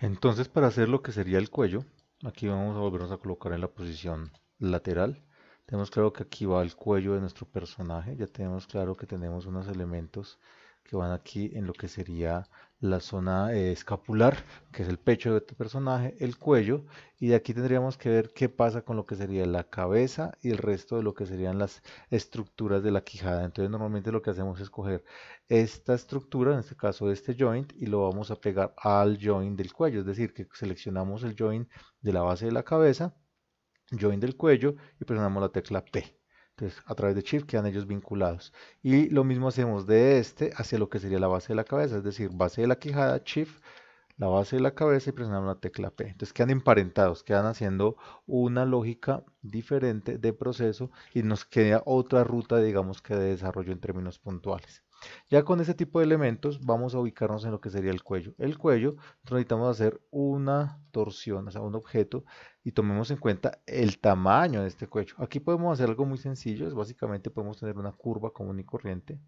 Entonces para hacer lo que sería el cuello, aquí vamos a volvernos a colocar en la posición lateral. Tenemos claro que aquí va el cuello de nuestro personaje, ya tenemos claro que tenemos unos elementos que van aquí en lo que sería la zona eh, escapular, que es el pecho de este personaje, el cuello, y de aquí tendríamos que ver qué pasa con lo que sería la cabeza y el resto de lo que serían las estructuras de la quijada. Entonces normalmente lo que hacemos es coger esta estructura, en este caso este joint, y lo vamos a pegar al joint del cuello, es decir, que seleccionamos el joint de la base de la cabeza, joint del cuello y presionamos la tecla P. Entonces a través de shift quedan ellos vinculados. Y lo mismo hacemos de este hacia lo que sería la base de la cabeza, es decir, base de la quijada, shift, la base de la cabeza y presionamos la tecla P. Entonces quedan emparentados, quedan haciendo una lógica diferente de proceso y nos queda otra ruta, digamos que de desarrollo en términos puntuales. Ya con este tipo de elementos vamos a ubicarnos en lo que sería el cuello. El cuello necesitamos hacer una torsión, o sea, un objeto y tomemos en cuenta el tamaño de este cuello. Aquí podemos hacer algo muy sencillo, es básicamente podemos tener una curva común y corriente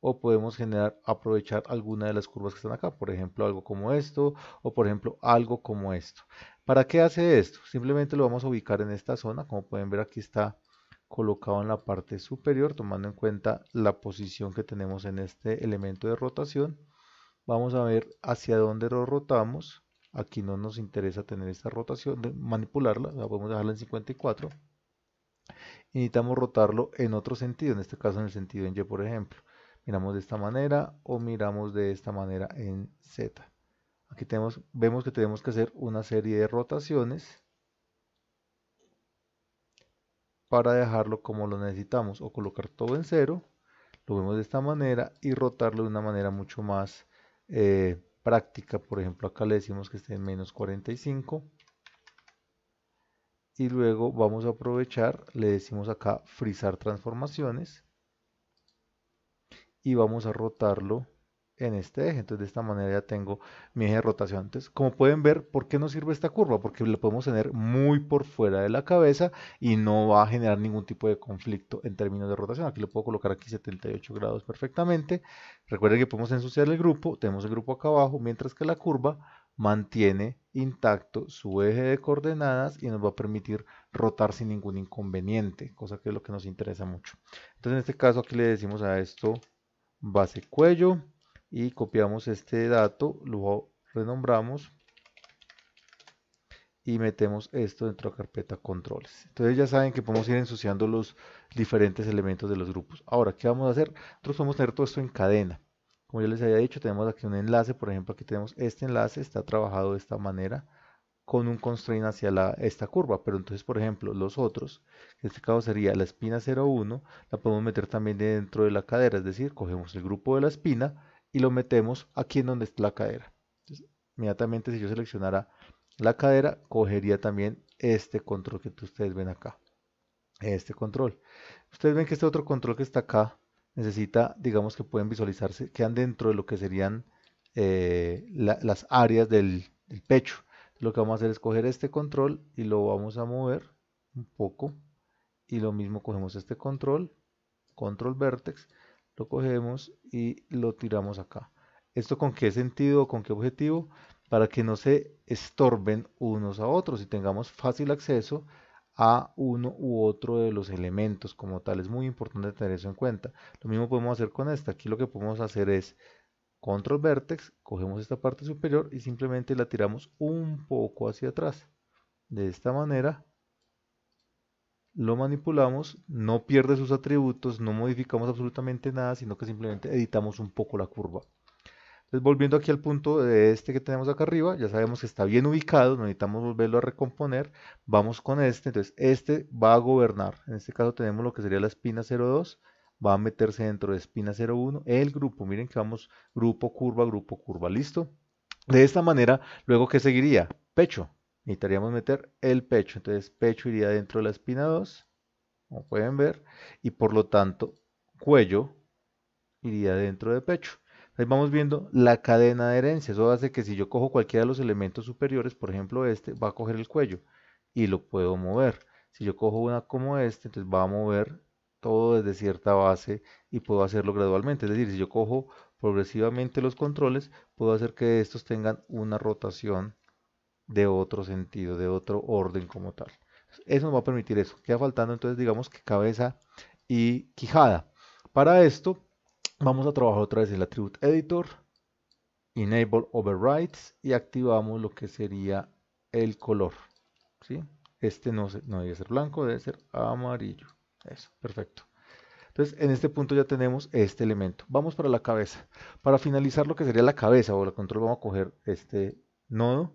o podemos generar, aprovechar alguna de las curvas que están acá, por ejemplo algo como esto o por ejemplo algo como esto. ¿Para qué hace esto? Simplemente lo vamos a ubicar en esta zona, como pueden ver aquí está colocado en la parte superior tomando en cuenta la posición que tenemos en este elemento de rotación vamos a ver hacia dónde lo rotamos aquí no nos interesa tener esta rotación manipularla, la podemos dejarla en 54 necesitamos rotarlo en otro sentido, en este caso en el sentido en Y por ejemplo miramos de esta manera o miramos de esta manera en Z aquí tenemos, vemos que tenemos que hacer una serie de rotaciones para dejarlo como lo necesitamos o colocar todo en cero lo vemos de esta manera y rotarlo de una manera mucho más eh, práctica por ejemplo acá le decimos que esté en menos 45 y luego vamos a aprovechar le decimos acá frizar transformaciones y vamos a rotarlo en este eje. Entonces de esta manera ya tengo mi eje de rotación. Entonces, como pueden ver, ¿por qué nos sirve esta curva? Porque lo podemos tener muy por fuera de la cabeza y no va a generar ningún tipo de conflicto en términos de rotación. Aquí lo puedo colocar aquí 78 grados perfectamente. Recuerden que podemos ensuciar el grupo, tenemos el grupo acá abajo, mientras que la curva mantiene intacto su eje de coordenadas y nos va a permitir rotar sin ningún inconveniente, cosa que es lo que nos interesa mucho. Entonces en este caso aquí le decimos a esto base cuello, y copiamos este dato, lo renombramos y metemos esto dentro de la carpeta controles. Entonces ya saben que podemos ir ensuciando los diferentes elementos de los grupos. Ahora, ¿qué vamos a hacer? Nosotros a tener todo esto en cadena. Como ya les había dicho, tenemos aquí un enlace, por ejemplo, aquí tenemos este enlace, está trabajado de esta manera con un constrain hacia esta curva, pero entonces, por ejemplo, los otros, en este caso sería la espina 01, la podemos meter también dentro de la cadera, es decir, cogemos el grupo de la espina y lo metemos aquí en donde está la cadera. inmediatamente si yo seleccionara la cadera, cogería también este control que ustedes ven acá. Este control. Ustedes ven que este otro control que está acá necesita, digamos que pueden visualizarse, quedan dentro de lo que serían eh, las áreas del, del pecho. Lo que vamos a hacer es coger este control y lo vamos a mover un poco. Y lo mismo cogemos este control, control vertex, lo cogemos y lo tiramos acá. ¿Esto con qué sentido o con qué objetivo? Para que no se estorben unos a otros y tengamos fácil acceso a uno u otro de los elementos como tal. Es muy importante tener eso en cuenta. Lo mismo podemos hacer con esta. Aquí lo que podemos hacer es control vertex, cogemos esta parte superior y simplemente la tiramos un poco hacia atrás. De esta manera lo manipulamos, no pierde sus atributos, no modificamos absolutamente nada, sino que simplemente editamos un poco la curva. Entonces volviendo aquí al punto de este que tenemos acá arriba, ya sabemos que está bien ubicado, no necesitamos volverlo a recomponer, vamos con este, entonces este va a gobernar, en este caso tenemos lo que sería la espina 02, va a meterse dentro de espina 01, el grupo, miren que vamos grupo, curva, grupo, curva, listo. De esta manera, luego que seguiría, pecho, necesitaríamos meter el pecho. Entonces pecho iría dentro de la espina 2, como pueden ver, y por lo tanto cuello iría dentro de pecho. Ahí vamos viendo la cadena de herencia. Eso hace que si yo cojo cualquiera de los elementos superiores, por ejemplo este, va a coger el cuello y lo puedo mover. Si yo cojo una como este, entonces va a mover todo desde cierta base y puedo hacerlo gradualmente. Es decir, si yo cojo progresivamente los controles, puedo hacer que estos tengan una rotación de otro sentido, de otro orden como tal. Eso nos va a permitir eso. Queda faltando entonces, digamos que cabeza y quijada. Para esto, vamos a trabajar otra vez el attribute editor, enable overrides y activamos lo que sería el color. ¿sí? Este no, no debe ser blanco, debe ser amarillo. Eso, perfecto. Entonces, en este punto ya tenemos este elemento. Vamos para la cabeza. Para finalizar lo que sería la cabeza o la control, vamos a coger este nodo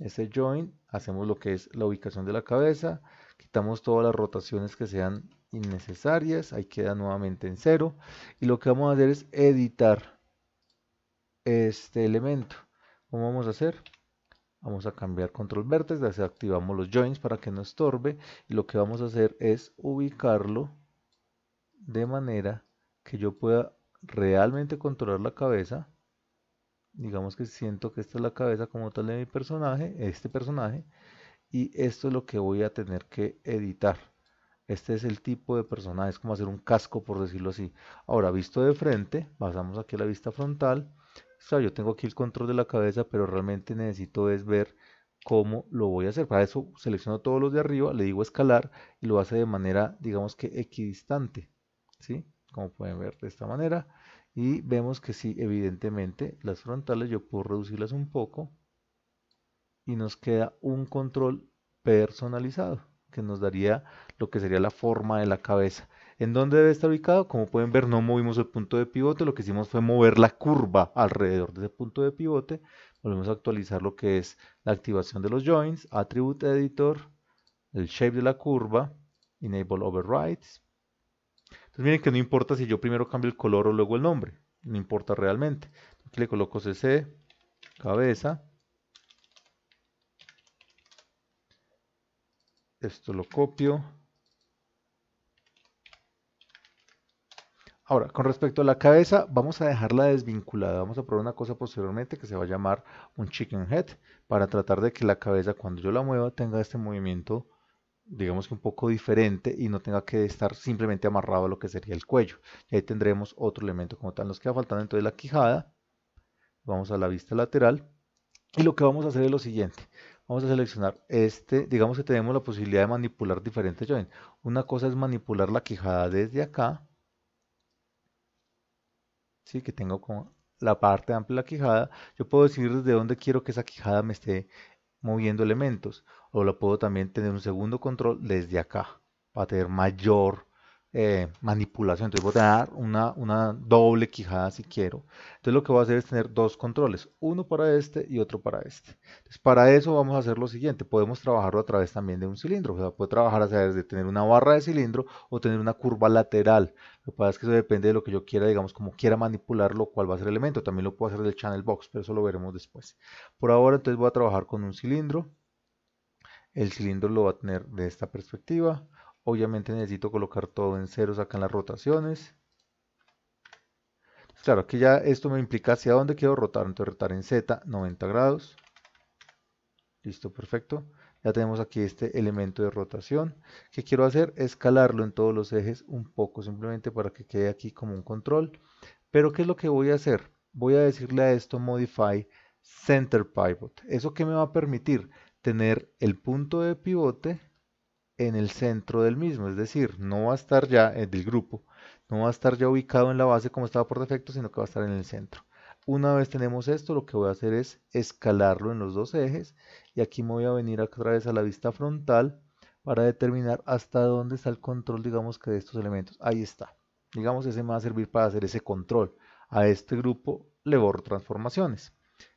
ese join, hacemos lo que es la ubicación de la cabeza, quitamos todas las rotaciones que sean innecesarias, ahí queda nuevamente en cero y lo que vamos a hacer es editar este elemento. ¿Cómo vamos a hacer? Vamos a cambiar control vértex, activamos los joins para que no estorbe y lo que vamos a hacer es ubicarlo de manera que yo pueda realmente controlar la cabeza digamos que siento que esta es la cabeza como tal de mi personaje, este personaje, y esto es lo que voy a tener que editar. Este es el tipo de personaje, es como hacer un casco por decirlo así. Ahora, visto de frente, pasamos aquí a la vista frontal. O sea, yo tengo aquí el control de la cabeza, pero realmente necesito es ver cómo lo voy a hacer. Para eso selecciono todos los de arriba, le digo escalar y lo hace de manera, digamos que equidistante. ¿sí? como pueden ver de esta manera y vemos que sí evidentemente las frontales yo puedo reducirlas un poco y nos queda un control personalizado que nos daría lo que sería la forma de la cabeza en dónde debe estar ubicado como pueden ver no movimos el punto de pivote lo que hicimos fue mover la curva alrededor de ese punto de pivote volvemos a actualizar lo que es la activación de los joints attribute editor el shape de la curva enable overrides entonces miren que no importa si yo primero cambio el color o luego el nombre. No importa realmente. le coloco CC, cabeza. Esto lo copio. Ahora, con respecto a la cabeza, vamos a dejarla desvinculada. Vamos a probar una cosa posteriormente que se va a llamar un chicken head para tratar de que la cabeza cuando yo la mueva tenga este movimiento digamos que un poco diferente y no tenga que estar simplemente amarrado a lo que sería el cuello. Y ahí tendremos otro elemento como tal. Nos queda faltando entonces la quijada. Vamos a la vista lateral. Y lo que vamos a hacer es lo siguiente. Vamos a seleccionar este, digamos que tenemos la posibilidad de manipular diferentes joints. Una cosa es manipular la quijada desde acá. Sí, que tengo con la parte amplia de la quijada. Yo puedo decidir desde dónde quiero que esa quijada me esté moviendo elementos o lo puedo también tener un segundo control desde acá para tener mayor eh, manipulación. Entonces voy a dar una, una doble quijada si quiero. Entonces lo que voy a hacer es tener dos controles, uno para este y otro para este. Entonces para eso vamos a hacer lo siguiente, podemos trabajarlo a través también de un cilindro. O sea, puedo trabajar a través de tener una barra de cilindro o tener una curva lateral. Lo que pasa es que eso depende de lo que yo quiera, digamos, como quiera manipularlo, cuál va a ser el elemento. También lo puedo hacer del channel box, pero eso lo veremos después. Por ahora entonces voy a trabajar con un cilindro. El cilindro lo va a tener de esta perspectiva obviamente necesito colocar todo en ceros acá en las rotaciones. Pues claro, que ya esto me implica hacia dónde quiero rotar. Entonces rotar en Z, 90 grados. Listo, perfecto. Ya tenemos aquí este elemento de rotación. qué quiero hacer? Escalarlo en todos los ejes un poco, simplemente para que quede aquí como un control. Pero ¿qué es lo que voy a hacer? Voy a decirle a esto Modify Center Pivot. ¿Eso que me va a permitir? Tener el punto de pivote en el centro del mismo, es decir, no va a estar ya en eh, del grupo, no va a estar ya ubicado en la base como estaba por defecto, sino que va a estar en el centro. Una vez tenemos esto, lo que voy a hacer es escalarlo en los dos ejes y aquí me voy a venir otra vez a la vista frontal para determinar hasta dónde está el control, digamos que de estos elementos. Ahí está. Digamos, que ese me va a servir para hacer ese control. A este grupo le borro transformaciones.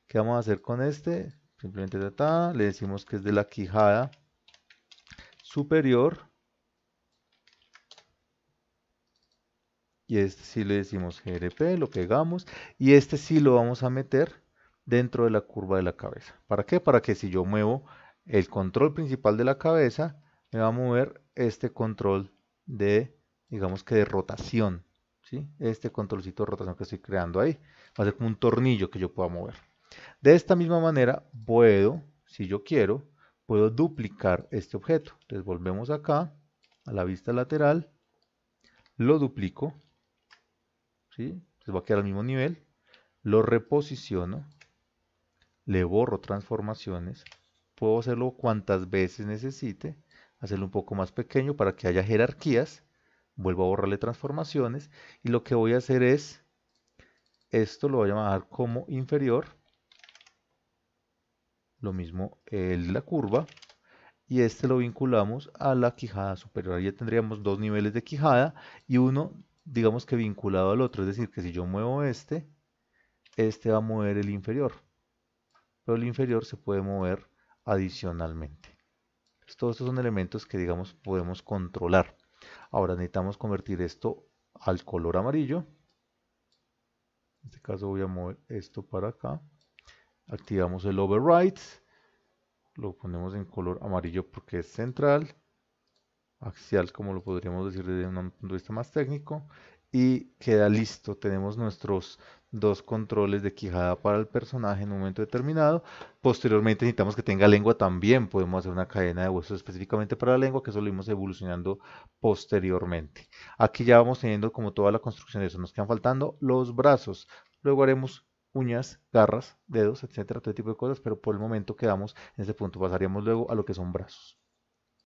¿Qué vamos a hacer con este? Simplemente le decimos que es de la quijada superior. Y este sí le decimos GRP lo pegamos. Y este sí lo vamos a meter dentro de la curva de la cabeza. ¿Para qué? Para que si yo muevo el control principal de la cabeza, me va a mover este control de, digamos que de rotación. ¿sí? Este controlcito de rotación que estoy creando ahí. Va a ser como un tornillo que yo pueda mover. De esta misma manera puedo, si yo quiero, puedo duplicar este objeto. Entonces volvemos acá a la vista lateral, lo duplico, ¿sí? Entonces va a quedar al mismo nivel, lo reposiciono, le borro transformaciones, puedo hacerlo cuantas veces necesite, hacerlo un poco más pequeño para que haya jerarquías, vuelvo a borrarle transformaciones y lo que voy a hacer es, esto lo voy a llamar como inferior, lo mismo el la curva. Y este lo vinculamos a la quijada superior. ya tendríamos dos niveles de quijada y uno, digamos que vinculado al otro. Es decir, que si yo muevo este, este va a mover el inferior. Pero el inferior se puede mover adicionalmente. todos estos son elementos que, digamos, podemos controlar. Ahora necesitamos convertir esto al color amarillo. En este caso voy a mover esto para acá. Activamos el override. Lo ponemos en color amarillo porque es central. Axial como lo podríamos decir desde un punto de vista más técnico. Y queda listo. Tenemos nuestros dos controles de quijada para el personaje en un momento determinado. Posteriormente necesitamos que tenga lengua también. Podemos hacer una cadena de huesos específicamente para la lengua, que eso lo evolucionando posteriormente. Aquí ya vamos teniendo como toda la construcción de eso. Nos quedan faltando los brazos. Luego haremos uñas, garras, dedos, etcétera, todo tipo de cosas, pero por el momento quedamos en ese punto. Pasaríamos luego a lo que son brazos.